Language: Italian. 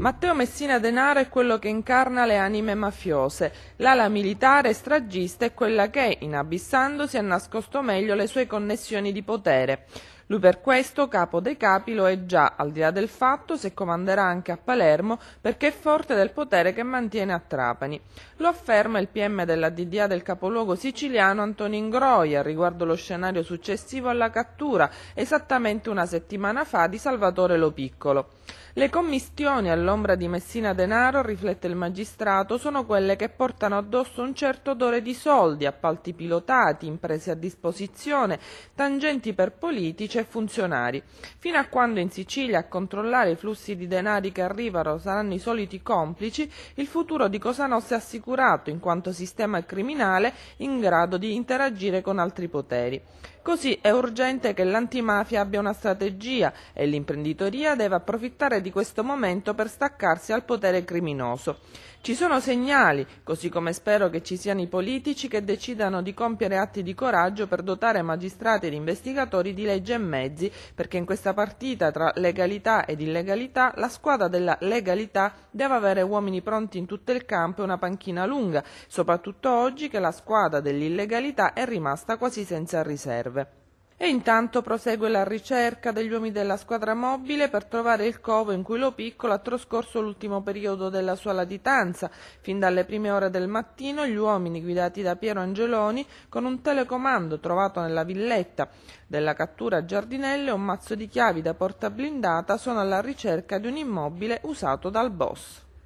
Matteo Messina Denaro è quello che incarna le anime mafiose, l'ala militare stragista è quella che, inabissandosi, ha nascosto meglio le sue connessioni di potere. Lui per questo capo dei capi lo è già, al di là del fatto se comanderà anche a Palermo perché è forte del potere che mantiene a Trapani. Lo afferma il PM della DDA del capoluogo siciliano Antonio Ingroia riguardo lo scenario successivo alla cattura, esattamente una settimana fa, di Salvatore Lo Piccolo. Le commistioni all'ombra di Messina Denaro, riflette il magistrato, sono quelle che portano addosso un certo odore di soldi, appalti pilotati, imprese a disposizione, tangenti per politici e funzionari, fino a quando in Sicilia a controllare i flussi di denari che arrivano saranno i soliti complici, il futuro di Cosa Nostra è assicurato in quanto sistema criminale in grado di interagire con altri poteri. Così è urgente che l'antimafia abbia una strategia e l'imprenditoria deve approfittare di questo momento per staccarsi al potere criminoso. Ci sono segnali, così come spero che ci siano i politici che decidano di compiere atti di coraggio per dotare magistrati ed investigatori di legge mezzi perché in questa partita tra legalità ed illegalità la squadra della legalità deve avere uomini pronti in tutto il campo e una panchina lunga, soprattutto oggi che la squadra dell'illegalità è rimasta quasi senza riserve e intanto prosegue la ricerca degli uomini della squadra mobile per trovare il covo in cui lo piccolo ha trascorso l'ultimo periodo della sua latitanza. Fin dalle prime ore del mattino gli uomini guidati da Piero Angeloni con un telecomando trovato nella villetta della cattura a Giardinelle e un mazzo di chiavi da porta blindata sono alla ricerca di un immobile usato dal boss.